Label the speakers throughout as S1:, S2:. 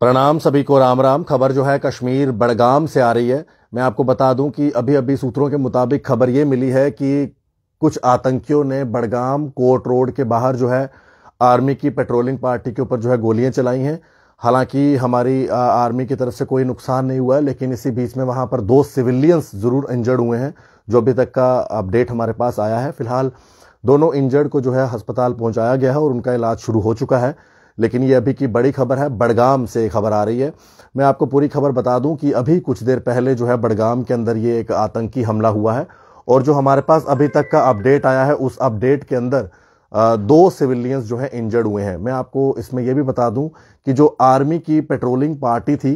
S1: प्रणाम सभी को राम राम खबर जो है कश्मीर बड़गाम से आ रही है मैं आपको बता दूं कि अभी अभी सूत्रों के मुताबिक खबर ये मिली है कि कुछ आतंकियों ने बड़गाम कोर्ट रोड के बाहर जो है आर्मी की पेट्रोलिंग पार्टी के ऊपर जो है गोलियां चलाई हैं हालांकि हमारी आर्मी की तरफ से कोई नुकसान नहीं हुआ है लेकिन इसी बीच में वहां पर दो सिविलियंस ज़रूर इंजर्ड हुए हैं जो अभी तक का अपडेट हमारे पास आया है फिलहाल दोनों इंजर्ड को जो है अस्पताल पहुंचाया गया है और उनका इलाज शुरू हो चुका है लेकिन ये अभी की बड़ी खबर है बड़गाम से खबर आ रही है मैं आपको पूरी खबर बता दूं कि अभी कुछ देर पहले जो है बड़गाम के अंदर ये एक आतंकी हमला हुआ है और जो हमारे पास अभी तक का अपडेट आया है उस अपडेट के अंदर दो सिविलियंस जो है इंजर्ड हुए हैं मैं आपको इसमें यह भी बता दूं कि जो आर्मी की पेट्रोलिंग पार्टी थी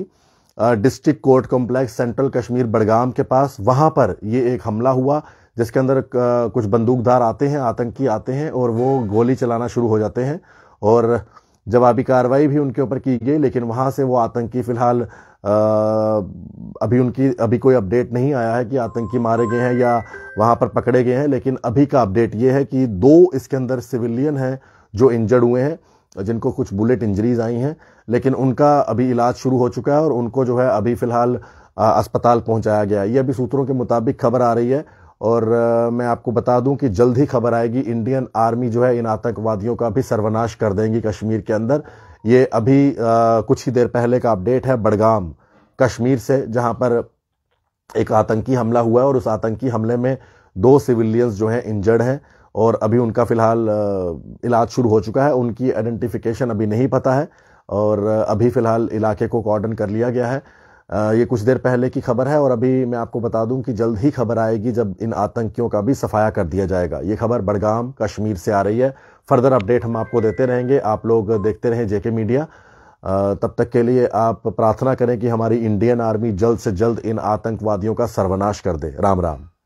S1: district court complex central Kashmir Budgam के पास वहां पर ये एक हमला हुआ जिसके अंदर कुछ बंदूकधार आते हैं आतंकी आते हैं और वो गोली चलाना शुरू हो जाते हैं और जवाबी कार्रवाई भी उनके ऊपर की गई लेकिन वहां से वो आतंकी फिलहाल अभी उनकी अभी कोई अपडेट नहीं आया है कि आतंकी मारे गए हैं या वहां पर पकड़े गए हैं लेकिन अभी का अपडेट ये है कि दो इसके अंदर सिविलियन हैं जो इंजर्ड हुए हैं जिनको कुछ बुलेट इंजरीज आई हैं लेकिन उनका अभी इलाज शुरू हो चुका है और उनको जो है अभी फिलहाल अस्पताल पहुंचाया गया है ये अभी सूत्रों के मुताबिक खबर आ रही है और मैं आपको बता दूं कि जल्द ही खबर आएगी इंडियन आर्मी जो है इन आतंकवादियों का भी सर्वनाश कर देंगी कश्मीर के अंदर ये अभी आ, कुछ ही देर पहले का अपडेट है बड़गाम कश्मीर से जहां पर एक आतंकी हमला हुआ है और उस आतंकी हमले में दो सिविलियंस जो हैं इंजर्ड हैं और अभी उनका फ़िलहाल इलाज शुरू हो चुका है उनकी आइडेंटिफिकेशन अभी नहीं पता है और अभी फ़िलहाल इलाके को कॉर्डन कर लिया गया है ये कुछ देर पहले की खबर है और अभी मैं आपको बता दूं कि जल्द ही खबर आएगी जब इन आतंकियों का भी सफाया कर दिया जाएगा ये खबर बड़गाम कश्मीर से आ रही है फर्दर अपडेट हम आपको देते रहेंगे आप लोग देखते रहें जेके मीडिया तब तक के लिए आप प्रार्थना करें कि हमारी इंडियन आर्मी जल्द से जल्द इन आतंकवादियों का सर्वनाश कर दे राम राम